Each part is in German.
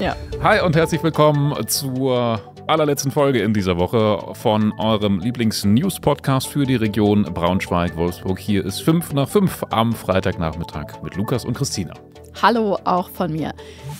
Ja. Hi und herzlich willkommen zur allerletzten Folge in dieser Woche von eurem Lieblings-News-Podcast für die Region Braunschweig-Wolfsburg. Hier ist 5 nach 5 am Freitagnachmittag mit Lukas und Christina. Hallo auch von mir.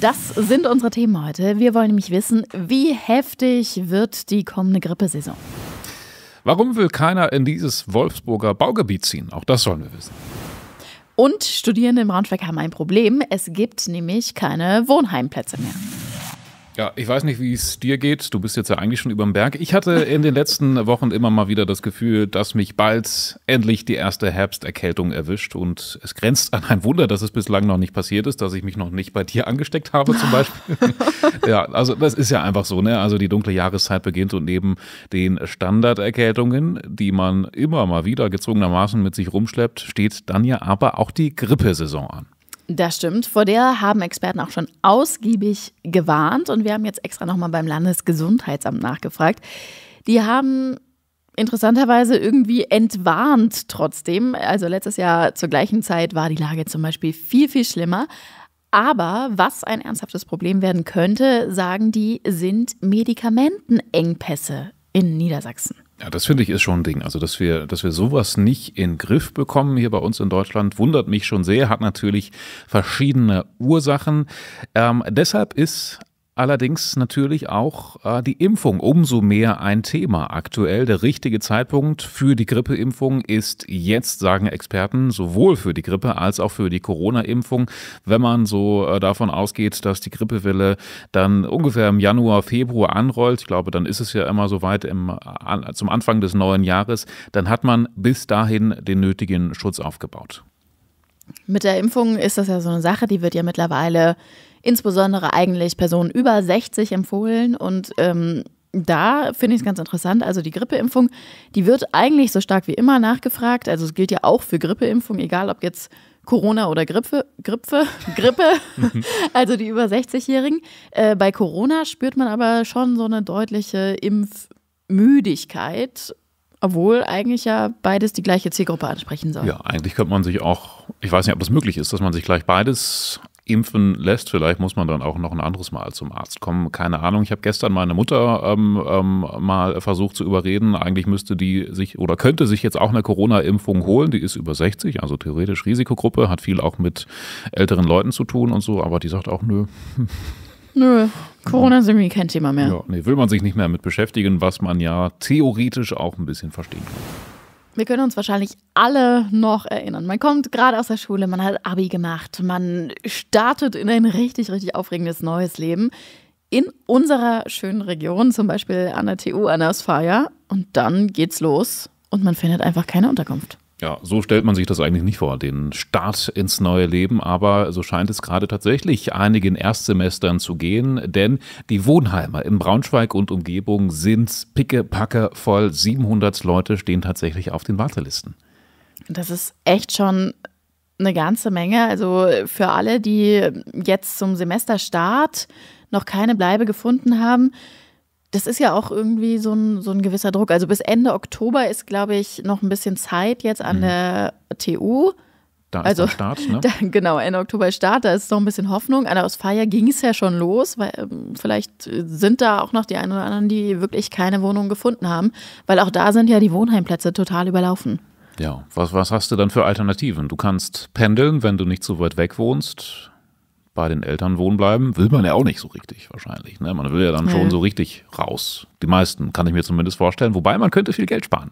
Das sind unsere Themen heute. Wir wollen nämlich wissen, wie heftig wird die kommende Grippesaison? Warum will keiner in dieses Wolfsburger Baugebiet ziehen? Auch das sollen wir wissen. Und Studierende im Braunschweig haben ein Problem. Es gibt nämlich keine Wohnheimplätze mehr. Ja, ich weiß nicht, wie es dir geht. Du bist jetzt ja eigentlich schon über dem Berg. Ich hatte in den letzten Wochen immer mal wieder das Gefühl, dass mich bald endlich die erste Herbsterkältung erwischt. Und es grenzt an ein Wunder, dass es bislang noch nicht passiert ist, dass ich mich noch nicht bei dir angesteckt habe, zum Beispiel. ja, also das ist ja einfach so, ne? Also die dunkle Jahreszeit beginnt und neben den Standarderkältungen, die man immer mal wieder gezwungenermaßen mit sich rumschleppt, steht dann ja aber auch die Grippesaison an. Das stimmt. Vor der haben Experten auch schon ausgiebig gewarnt und wir haben jetzt extra nochmal beim Landesgesundheitsamt nachgefragt. Die haben interessanterweise irgendwie entwarnt trotzdem. Also letztes Jahr zur gleichen Zeit war die Lage zum Beispiel viel, viel schlimmer. Aber was ein ernsthaftes Problem werden könnte, sagen die, sind Medikamentenengpässe in Niedersachsen. Ja, das finde ich ist schon ein Ding. Also, dass wir, dass wir sowas nicht in Griff bekommen hier bei uns in Deutschland, wundert mich schon sehr, hat natürlich verschiedene Ursachen. Ähm, deshalb ist allerdings natürlich auch äh, die Impfung umso mehr ein Thema aktuell. Der richtige Zeitpunkt für die Grippeimpfung ist jetzt, sagen Experten, sowohl für die Grippe als auch für die Corona-Impfung. Wenn man so äh, davon ausgeht, dass die Grippewelle dann ungefähr im Januar, Februar anrollt, ich glaube, dann ist es ja immer soweit im, an, zum Anfang des neuen Jahres, dann hat man bis dahin den nötigen Schutz aufgebaut. Mit der Impfung ist das ja so eine Sache, die wird ja mittlerweile insbesondere eigentlich Personen über 60 empfohlen und ähm, da finde ich es ganz interessant. Also die Grippeimpfung, die wird eigentlich so stark wie immer nachgefragt. Also es gilt ja auch für Grippeimpfung, egal ob jetzt Corona oder Grippe, Grippe, Grippe, also die über 60-Jährigen. Äh, bei Corona spürt man aber schon so eine deutliche Impfmüdigkeit, obwohl eigentlich ja beides die gleiche Zielgruppe ansprechen soll. Ja, eigentlich könnte man sich auch, ich weiß nicht, ob das möglich ist, dass man sich gleich beides impfen lässt. Vielleicht muss man dann auch noch ein anderes Mal zum Arzt kommen. Keine Ahnung. Ich habe gestern meine Mutter ähm, ähm, mal versucht zu überreden. Eigentlich müsste die sich oder könnte sich jetzt auch eine Corona-Impfung holen. Die ist über 60, also theoretisch Risikogruppe, hat viel auch mit älteren Leuten zu tun und so, aber die sagt auch nö. Nö, Corona ist irgendwie kein Thema mehr. Ja, nee, will man sich nicht mehr mit beschäftigen, was man ja theoretisch auch ein bisschen verstehen kann. Wir können uns wahrscheinlich alle noch erinnern. Man kommt gerade aus der Schule, man hat Abi gemacht, man startet in ein richtig, richtig aufregendes neues Leben in unserer schönen Region, zum Beispiel an der TU, an der Osfaya. Und dann geht's los und man findet einfach keine Unterkunft. Ja, so stellt man sich das eigentlich nicht vor, den Start ins neue Leben, aber so scheint es gerade tatsächlich einigen Erstsemestern zu gehen, denn die Wohnheimer in Braunschweig und Umgebung sind pickepacke voll. 700 Leute stehen tatsächlich auf den Wartelisten. Das ist echt schon eine ganze Menge. Also für alle, die jetzt zum Semesterstart noch keine Bleibe gefunden haben, das ist ja auch irgendwie so ein, so ein gewisser Druck. Also bis Ende Oktober ist, glaube ich, noch ein bisschen Zeit jetzt an mhm. der TU. Da also, der Start, ne? Da, genau, Ende Oktober Start, da ist noch ein bisschen Hoffnung. Aber aus Feier ging es ja schon los, weil ähm, vielleicht sind da auch noch die einen oder anderen, die wirklich keine Wohnung gefunden haben, weil auch da sind ja die Wohnheimplätze total überlaufen. Ja, was, was hast du dann für Alternativen? Du kannst pendeln, wenn du nicht so weit weg wohnst bei den Eltern wohnen bleiben, will man ja auch nicht so richtig wahrscheinlich. Ne? Man will ja dann ja. schon so richtig raus. Die meisten kann ich mir zumindest vorstellen. Wobei man könnte viel Geld sparen.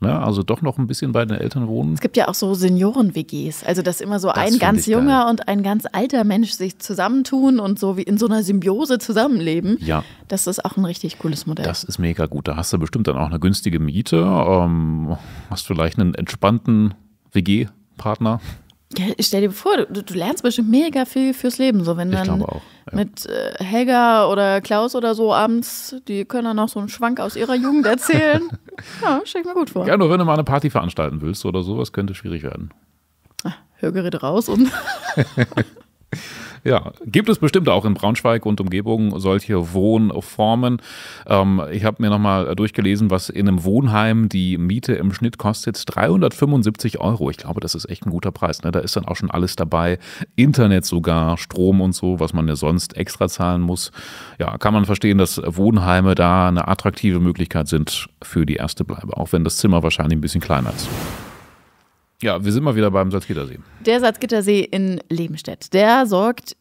Ne? Also doch noch ein bisschen bei den Eltern wohnen. Es gibt ja auch so Senioren-WGs. Also dass immer so das ein ganz junger und ein ganz alter Mensch sich zusammentun und so wie in so einer Symbiose zusammenleben. Ja. Das ist auch ein richtig cooles Modell. Das ist mega gut. Da hast du bestimmt dann auch eine günstige Miete. Ähm, hast vielleicht einen entspannten WG-Partner ja, stell dir vor, du, du, lernst bestimmt mega viel fürs Leben. So, wenn ich glaube auch, ja. mit äh, Helga oder Klaus oder so abends, die können dann noch so einen Schwank aus ihrer Jugend erzählen. ja, stell ich mir gut vor. Ja, nur wenn du mal eine Party veranstalten willst oder sowas, könnte schwierig werden. Ach, Hörgerät raus und. Ja, gibt es bestimmt auch in Braunschweig und Umgebung solche Wohnformen. Ähm, ich habe mir nochmal durchgelesen, was in einem Wohnheim die Miete im Schnitt kostet. 375 Euro. Ich glaube, das ist echt ein guter Preis. Ne? Da ist dann auch schon alles dabei. Internet sogar, Strom und so, was man ja sonst extra zahlen muss. Ja, kann man verstehen, dass Wohnheime da eine attraktive Möglichkeit sind für die erste Bleibe, auch wenn das Zimmer wahrscheinlich ein bisschen kleiner ist. Ja, wir sind mal wieder beim Salzgittersee. Der Salzgittersee in Lebenstedt, der sorgt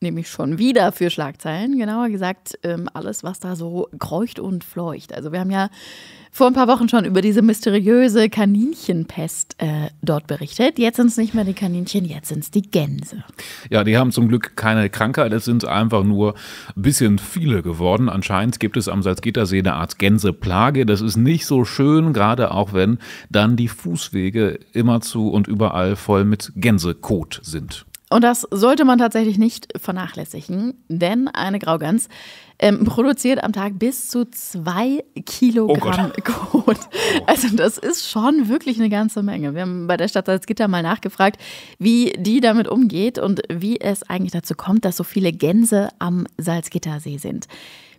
nämlich schon wieder für Schlagzeilen, genauer gesagt ähm, alles, was da so kreucht und fleucht. Also wir haben ja vor ein paar Wochen schon über diese mysteriöse Kaninchenpest äh, dort berichtet. Jetzt sind es nicht mehr die Kaninchen, jetzt sind es die Gänse. Ja, die haben zum Glück keine Krankheit, es sind einfach nur ein bisschen viele geworden. Anscheinend gibt es am Salzgittersee eine Art Gänseplage. Das ist nicht so schön, gerade auch wenn dann die Fußwege immerzu und überall voll mit Gänsekot sind. Und das sollte man tatsächlich nicht vernachlässigen, denn eine Graugans ähm, produziert am Tag bis zu zwei Kilogramm oh Kot. Also das ist schon wirklich eine ganze Menge. Wir haben bei der Stadt Salzgitter mal nachgefragt, wie die damit umgeht und wie es eigentlich dazu kommt, dass so viele Gänse am Salzgittersee sind.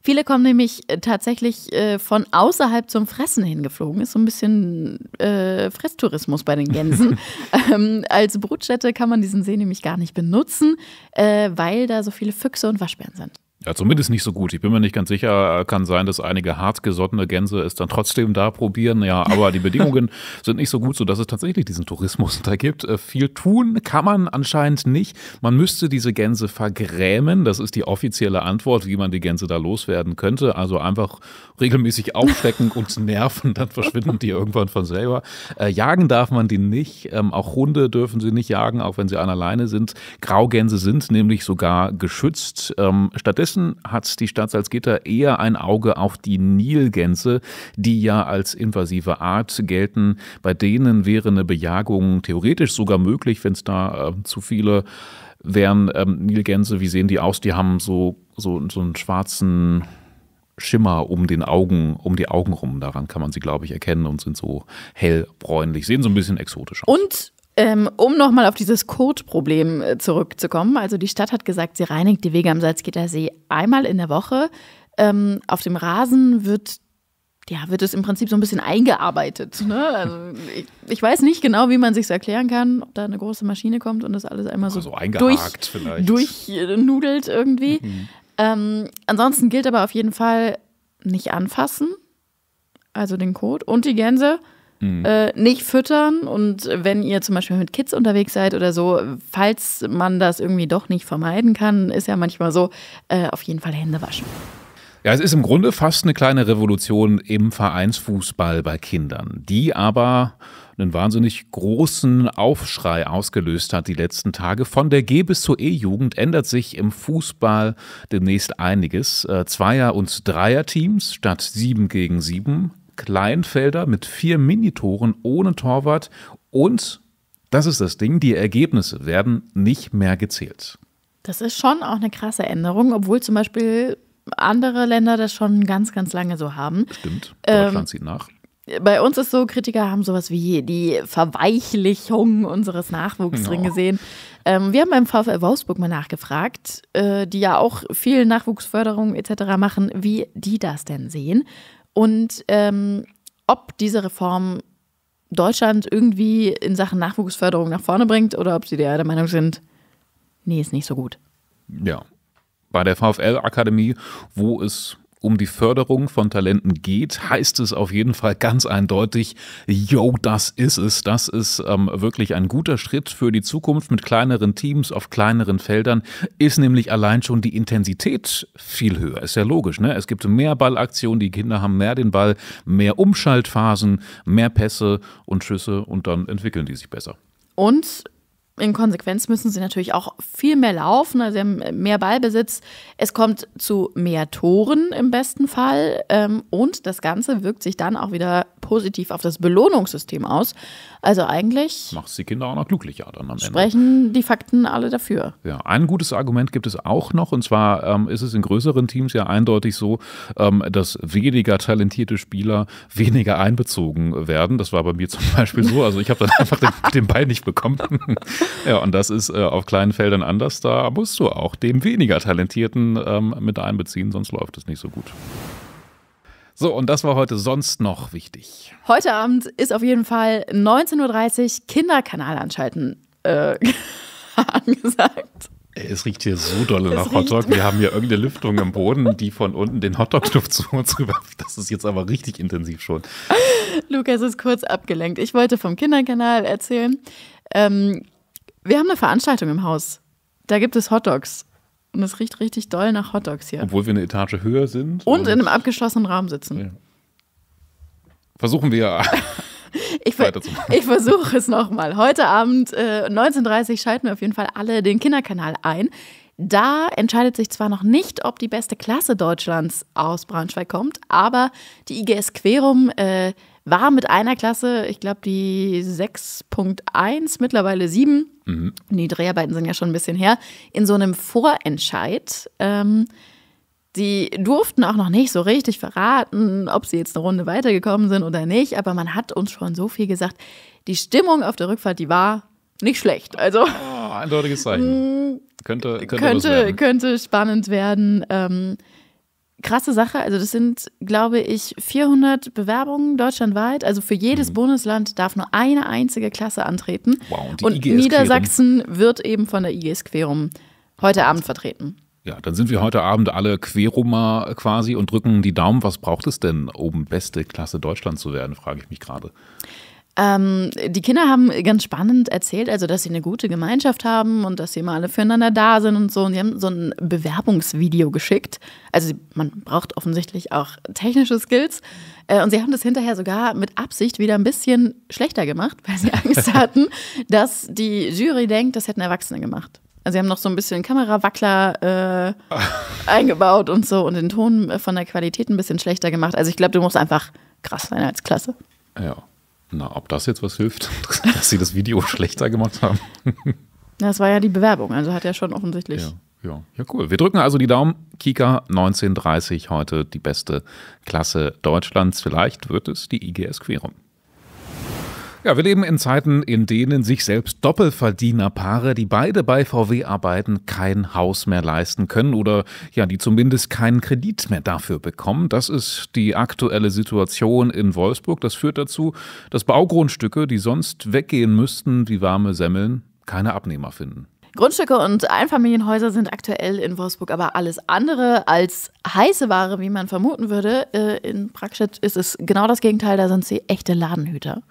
Viele kommen nämlich äh, tatsächlich äh, von außerhalb zum Fressen hingeflogen. Ist so ein bisschen äh, Fresstourismus bei den Gänsen. ähm, als Brutstätte kann man diesen See nämlich gar nicht benutzen, äh, weil da so viele Füchse und Waschbären sind. Ja, zumindest nicht so gut. Ich bin mir nicht ganz sicher. Kann sein, dass einige hartgesottene Gänse es dann trotzdem da probieren. Ja, aber die Bedingungen sind nicht so gut, sodass es tatsächlich diesen Tourismus da gibt. Äh, viel tun kann man anscheinend nicht. Man müsste diese Gänse vergrämen. Das ist die offizielle Antwort, wie man die Gänse da loswerden könnte. Also einfach regelmäßig aufstecken und nerven, dann verschwinden die irgendwann von selber. Äh, jagen darf man die nicht. Ähm, auch Hunde dürfen sie nicht jagen, auch wenn sie an alleine sind. Graugänse sind nämlich sogar geschützt. Ähm, stattdessen Stattdessen hat die Stadt Salzgitter eher ein Auge auf die Nilgänse, die ja als invasive Art gelten. Bei denen wäre eine Bejagung theoretisch sogar möglich, wenn es da äh, zu viele wären. Ähm, Nilgänse, wie sehen die aus? Die haben so, so, so einen schwarzen Schimmer um den Augen, um die Augen rum. Daran kann man sie, glaube ich, erkennen und sind so hellbräunlich. Sehen so ein bisschen exotisch aus. Und ähm, um nochmal auf dieses Kotproblem äh, zurückzukommen. Also die Stadt hat gesagt, sie reinigt die Wege am Salzgitter See einmal in der Woche. Ähm, auf dem Rasen wird ja, wird es im Prinzip so ein bisschen eingearbeitet. Ne? Also ich, ich, weiß nicht genau, wie man sich erklären kann, ob da eine große Maschine kommt und das alles einmal so, also durch, durchnudelt irgendwie. Mhm. Ähm, ansonsten gilt aber auf jeden Fall nicht anfassen, also den Kot und die Gänse. Mhm. Äh, nicht füttern und wenn ihr zum Beispiel mit Kids unterwegs seid oder so, falls man das irgendwie doch nicht vermeiden kann, ist ja manchmal so, äh, auf jeden Fall Hände waschen. Ja, es ist im Grunde fast eine kleine Revolution im Vereinsfußball bei Kindern, die aber einen wahnsinnig großen Aufschrei ausgelöst hat die letzten Tage. Von der G bis zur E-Jugend ändert sich im Fußball demnächst einiges. Äh, Zweier- und Dreier-Teams statt sieben gegen sieben Kleinfelder mit vier Minitoren ohne Torwart und, das ist das Ding, die Ergebnisse werden nicht mehr gezählt. Das ist schon auch eine krasse Änderung, obwohl zum Beispiel andere Länder das schon ganz, ganz lange so haben. Stimmt, ähm, Deutschland ähm, zieht nach. Bei uns ist so, Kritiker haben sowas wie die Verweichlichung unseres Nachwuchs no. drin gesehen. Ähm, wir haben beim VfL Wolfsburg mal nachgefragt, äh, die ja auch viel Nachwuchsförderung etc. machen, wie die das denn sehen und ähm, ob diese Reform Deutschland irgendwie in Sachen Nachwuchsförderung nach vorne bringt oder ob sie der Meinung sind, nee, ist nicht so gut. Ja. Bei der VfL-Akademie, wo es um die Förderung von Talenten geht, heißt es auf jeden Fall ganz eindeutig, yo, das ist es. Das ist ähm, wirklich ein guter Schritt für die Zukunft mit kleineren Teams auf kleineren Feldern, ist nämlich allein schon die Intensität viel höher. Ist ja logisch, ne? Es gibt mehr Ballaktionen, die Kinder haben mehr den Ball, mehr Umschaltphasen, mehr Pässe und Schüsse und dann entwickeln die sich besser. Und in Konsequenz müssen sie natürlich auch viel mehr laufen, also haben mehr Ballbesitz. Es kommt zu mehr Toren im besten Fall. Ähm, und das Ganze wirkt sich dann auch wieder positiv auf das Belohnungssystem aus. Also eigentlich. Machst die Kinder auch noch glücklicher dann am sprechen Ende. Sprechen die Fakten alle dafür. Ja, ein gutes Argument gibt es auch noch. Und zwar ähm, ist es in größeren Teams ja eindeutig so, ähm, dass weniger talentierte Spieler weniger einbezogen werden. Das war bei mir zum Beispiel so. Also ich habe dann einfach den, den, Ball nicht bekommen. ja, und das ist äh, auf kleinen Feldern anders. Da musst du auch dem weniger Talentierten ähm, mit einbeziehen, sonst läuft es nicht so gut. So, und das war heute sonst noch wichtig. Heute Abend ist auf jeden Fall 19.30 Uhr Kinderkanal anschalten äh, angesagt. Es riecht hier so dolle nach Hotdog. Wir haben hier irgendeine Lüftung im Boden, die von unten den Hotdog-Duft zu uns rüber. Das ist jetzt aber richtig intensiv schon. Lukas ist kurz abgelenkt. Ich wollte vom Kinderkanal erzählen. Ähm, wir haben eine Veranstaltung im Haus. Da gibt es Hotdogs. Und es riecht richtig doll nach Hot Dogs hier. Obwohl wir eine Etage höher sind. Und, und in einem abgeschlossenen Raum sitzen. Ja. Versuchen wir. ich, ver ich versuche es nochmal. Heute Abend äh, 19.30 Uhr schalten wir auf jeden Fall alle den Kinderkanal ein. Da entscheidet sich zwar noch nicht, ob die beste Klasse Deutschlands aus Braunschweig kommt, aber die IGS Querum äh, war mit einer Klasse, ich glaube die 6.1, mittlerweile 7. Mhm. Die Dreharbeiten sind ja schon ein bisschen her, in so einem Vorentscheid. Ähm, Sie durften auch noch nicht so richtig verraten, ob sie jetzt eine Runde weitergekommen sind oder nicht, aber man hat uns schon so viel gesagt. Die Stimmung auf der Rückfahrt, die war nicht schlecht. Also oh, eindeutiges Zeichen. könnte, könnte, könnte, könnte, spannend werden. Ähm, krasse Sache. Also das sind, glaube ich, 400 Bewerbungen deutschlandweit. Also für jedes mhm. Bundesland darf nur eine einzige Klasse antreten. Wow, und, und Niedersachsen wird eben von der IGS Querum heute Abend vertreten. Ja, dann sind wir heute Abend alle Querumer quasi und drücken die Daumen. Was braucht es denn, um beste Klasse Deutschland zu werden, frage ich mich gerade. Ähm, die Kinder haben ganz spannend erzählt, also dass sie eine gute Gemeinschaft haben und dass sie immer alle füreinander da sind und so. Und sie haben so ein Bewerbungsvideo geschickt. Also man braucht offensichtlich auch technische Skills. Äh, und sie haben das hinterher sogar mit Absicht wieder ein bisschen schlechter gemacht, weil sie Angst hatten, dass die Jury denkt, das hätten Erwachsene gemacht. Also sie haben noch so ein bisschen Kamerawackler äh, eingebaut und so und den Ton von der Qualität ein bisschen schlechter gemacht. Also ich glaube, du musst einfach krass sein als Klasse. Ja. Na, ob das jetzt was hilft, dass sie das Video schlechter gemacht haben. Das war ja die Bewerbung, also hat er schon offensichtlich. Ja. Ja, ja, cool. Wir drücken also die Daumen. Kika 1930 heute die beste Klasse Deutschlands. Vielleicht wird es die IGS Querung. Ja, wir leben in Zeiten, in denen sich selbst Doppelverdienerpaare, die beide bei VW arbeiten, kein Haus mehr leisten können oder ja, die zumindest keinen Kredit mehr dafür bekommen. Das ist die aktuelle Situation in Wolfsburg. Das führt dazu, dass Baugrundstücke, die sonst weggehen müssten, wie warme Semmeln, keine Abnehmer finden. Grundstücke und Einfamilienhäuser sind aktuell in Wolfsburg aber alles andere als heiße Ware, wie man vermuten würde. Äh, in Prakschit ist es genau das Gegenteil, da sind sie echte Ladenhüter.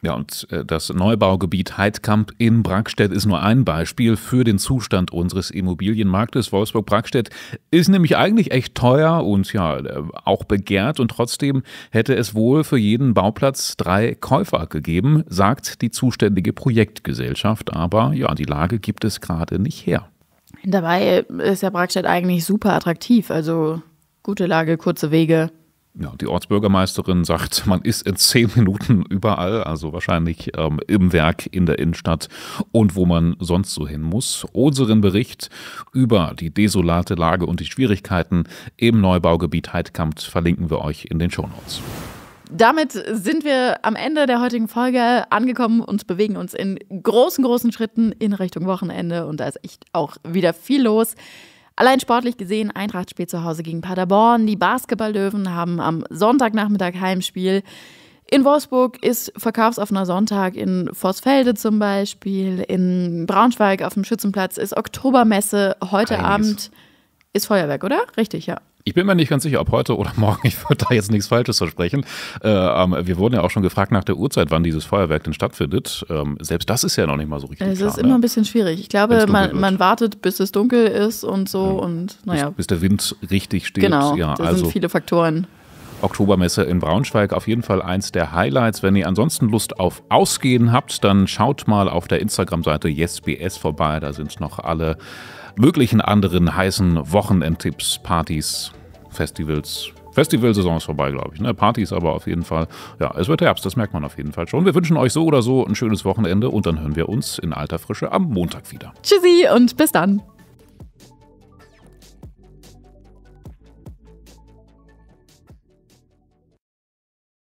Ja, und äh, das Neubaugebiet Heidkamp in Brackstedt ist nur ein Beispiel für den Zustand unseres Immobilienmarktes. Wolfsburg-Brackstedt ist nämlich eigentlich echt teuer und ja, äh, auch begehrt und trotzdem hätte es wohl für jeden Bauplatz drei Käufer gegeben, sagt die zuständige Projektgesellschaft. Aber ja, die Lage gibt es gerade nicht her. Dabei ist ja Brackstedt eigentlich super attraktiv. Also gute Lage, kurze Wege, ja, die Ortsbürgermeisterin sagt, man ist in zehn Minuten überall, also wahrscheinlich ähm, im Werk, in der Innenstadt und wo man sonst so hin muss. Unseren Bericht über die desolate Lage und die Schwierigkeiten im Neubaugebiet Heidkamp verlinken wir euch in den Shownotes. Damit sind wir am Ende der heutigen Folge angekommen und bewegen uns in großen, großen Schritten in Richtung Wochenende. Und da ist echt auch wieder viel los. Allein sportlich gesehen, Eintracht spielt zu Hause gegen Paderborn. Die Basketball-Löwen haben am Sonntagnachmittag Heimspiel. In Wolfsburg ist verkaufsoffener Sonntag, in Vossfelde zum Beispiel, in Braunschweig auf dem Schützenplatz ist Oktobermesse. Heute Einiges. Abend ist Feuerwerk, oder? Richtig, ja. Ich bin mir nicht ganz sicher, ob heute oder morgen, ich würde da jetzt nichts Falsches versprechen. Äh, ähm, wir wurden ja auch schon gefragt nach der Uhrzeit, wann dieses Feuerwerk denn stattfindet. Ähm, selbst das ist ja noch nicht mal so richtig. Es klar, ist ne? immer ne? ein bisschen schwierig. Ich glaube, man, man, wartet, bis es dunkel ist und so ja. und naja. Bis, bis, der Wind richtig steht. Genau, ja, das also. sind viele Faktoren. Oktobermesse in Braunschweig. Auf jeden Fall eins der Highlights. Wenn ihr ansonsten Lust auf Ausgehen habt, dann schaut mal auf der Instagram-Seite YesBS vorbei. Da sind noch alle möglichen anderen heißen Wochenendtipps, Partys, Festivals. Festivalsaison ist vorbei, glaube ich. Ne? Partys aber auf jeden Fall. Ja, es wird Herbst, das merkt man auf jeden Fall schon. Wir wünschen euch so oder so ein schönes Wochenende und dann hören wir uns in alter Frische am Montag wieder. Tschüssi und bis dann.